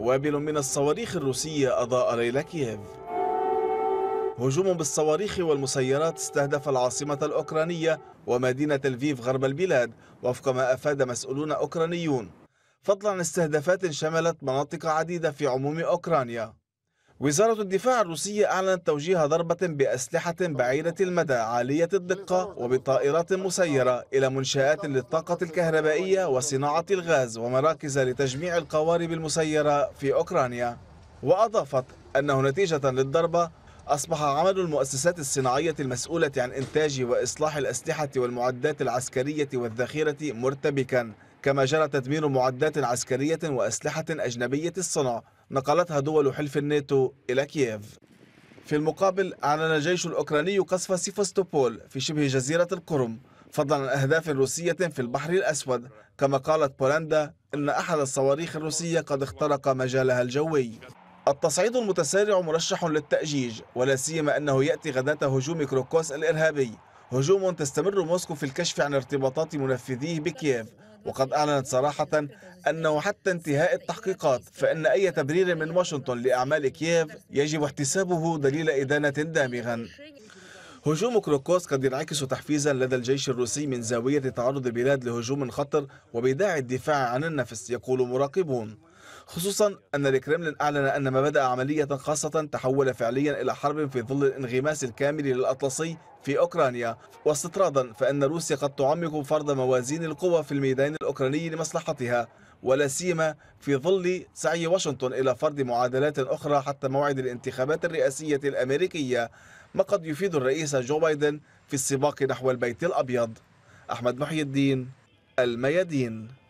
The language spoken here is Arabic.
وابل من الصواريخ الروسية أضاء ليل كييف هجوم بالصواريخ والمسيرات استهدف العاصمة الأوكرانية ومدينة الفيف غرب البلاد وفق ما أفاد مسؤولون أوكرانيون فضلا عن استهدافات شملت مناطق عديدة في عموم أوكرانيا وزارة الدفاع الروسية أعلنت توجيه ضربة بأسلحة بعيدة المدى عالية الدقة وبطائرات مسيرة إلى منشآت للطاقة الكهربائية وصناعة الغاز ومراكز لتجميع القوارب المسيرة في أوكرانيا وأضافت أنه نتيجة للضربة أصبح عمل المؤسسات الصناعية المسؤولة عن إنتاج وإصلاح الأسلحة والمعدات العسكرية والذخيرة مرتبكا كما جرى تدمير معدات عسكرية وأسلحة أجنبية الصنع نقلتها دول حلف الناتو إلى كييف في المقابل أعلن الجيش الأوكراني قصف سيفاستوبول في شبه جزيرة القرم فضلا عن أهداف روسية في البحر الأسود كما قالت بولندا إن أحد الصواريخ الروسية قد اخترق مجالها الجوي التصعيد المتسارع مرشح للتأجيج ولا سيما أنه يأتي غداة هجوم كروكوس الإرهابي هجوم تستمر موسكو في الكشف عن ارتباطات منفذيه بكييف وقد أعلنت صراحة أنه حتى انتهاء التحقيقات فإن أي تبرير من واشنطن لأعمال كييف يجب احتسابه دليل إدانة دامغا هجوم كروكوس قد ينعكس تحفيزا لدى الجيش الروسي من زاوية تعرض البلاد لهجوم خطر وبداعي الدفاع عن النفس يقول مراقبون خصوصا أن الكرملين أعلن أن ما بدأ عملية خاصة تحول فعليا إلى حرب في ظل الانغماس الكامل للأطلسي في أوكرانيا واستطرادا فإن روسيا قد تعمق فرض موازين القوى في الميدان الأوكراني لمصلحتها ولا سيما في ظل سعي واشنطن إلى فرض معادلات أخرى حتى موعد الانتخابات الرئاسية الأمريكية ما قد يفيد الرئيس جو بايدن في السباق نحو البيت الأبيض أحمد محي الدين الميادين